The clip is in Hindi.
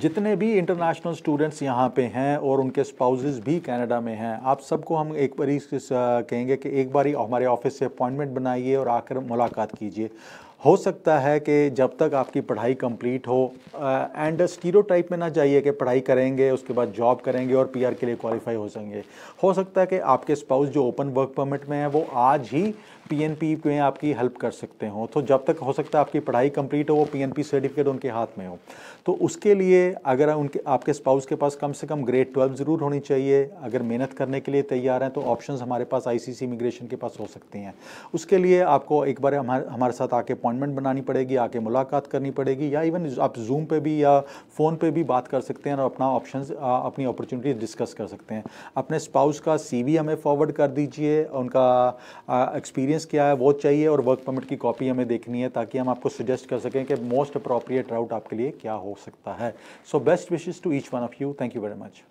जितने भी इंटरनेशनल स्टूडेंट्स यहाँ पे हैं और उनके स्पाउजेज़ भी कनाडा में हैं आप सबको हम एक बारी कहेंगे कि एक बारी हमारे ऑफिस से अपॉइंटमेंट बनाइए और आकर मुलाकात कीजिए हो सकता है कि जब तक आपकी पढ़ाई कंप्लीट हो एंड स्टीरो टाइप में ना जाइए कि पढ़ाई करेंगे उसके बाद जॉब करेंगे और पीआर के लिए क्वालिफाई हो सकेंगे हो सकता है कि आपके स्पाउस जो ओपन वर्क परमिट में है वो आज ही पीएनपी में आपकी हेल्प कर सकते हो तो जब तक हो सकता है आपकी पढ़ाई कंप्लीट हो वो पीएनपी सर्टिफिकेट उनके हाथ में हो तो उसके लिए लिए अगर उनके आपके स्पाउस के पास कम से कम ग्रेड ट्वेल्व ज़रूर होनी चाहिए अगर मेहनत करने के लिए तैयार हैं तो ऑप्शंस हमारे पास आईसीसी इमिग्रेशन के पास हो सकते हैं उसके लिए आपको एक बार हमारे हमारे साथ आके अपॉइंटमेंट बनानी पड़ेगी आके मुलाकात करनी पड़ेगी या इवन आप जूम पर भी या फ़ोन पर भी बात कर सकते हैं और अपना ऑप्शन अपनी अपॉर्चुनिटीज डिस्कस कर सकते हैं अपने स्पाउस का सी हमें फॉरवर्ड कर दीजिए उनका एक्सपीरियंस क्या है वो चाहिए और वर्क परमिट की कॉपी हमें देखनी है ताकि हम आपको सजेस्ट कर सकें कि मोस्ट अप्रोप्रिएट राउट आपके लिए क्या हो सकता है So best wishes to each one of you. Thank you very much.